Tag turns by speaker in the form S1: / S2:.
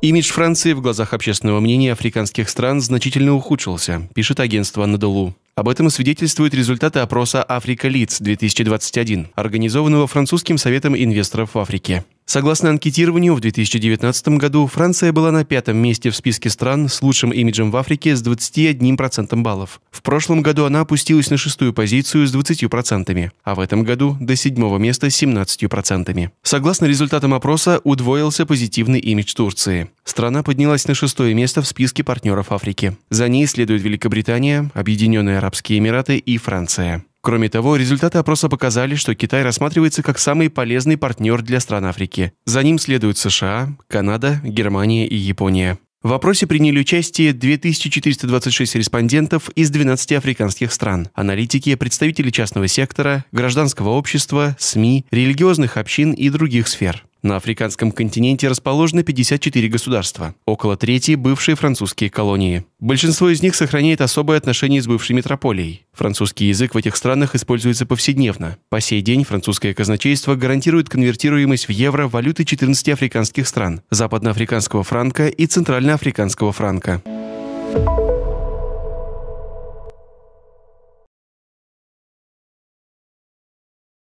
S1: Имидж Франции в глазах общественного мнения африканских стран значительно ухудшился, пишет агентство Надолу. Об этом свидетельствуют результаты опроса «Африка Лиц-2021», организованного Французским советом инвесторов в Африке. Согласно анкетированию, в 2019 году Франция была на пятом месте в списке стран с лучшим имиджем в Африке с 21% баллов. В прошлом году она опустилась на шестую позицию с 20%, а в этом году до седьмого места с 17%. Согласно результатам опроса, удвоился позитивный имидж Турции. Страна поднялась на шестое место в списке партнеров Африки. За ней следуют Великобритания, Объединенные Арабские Эмираты и Франция. Кроме того, результаты опроса показали, что Китай рассматривается как самый полезный партнер для стран Африки. За ним следуют США, Канада, Германия и Япония. В опросе приняли участие 2426 респондентов из 12 африканских стран. Аналитики, представители частного сектора, гражданского общества, СМИ, религиозных общин и других сфер. На африканском континенте расположено 54 государства, около трети – бывшие французские колонии. Большинство из них сохраняет особое отношение с бывшей метрополией. Французский язык в этих странах используется повседневно. По сей день французское казначейство гарантирует конвертируемость в евро валюты 14 африканских стран – западноафриканского франка и центральноафриканского франка.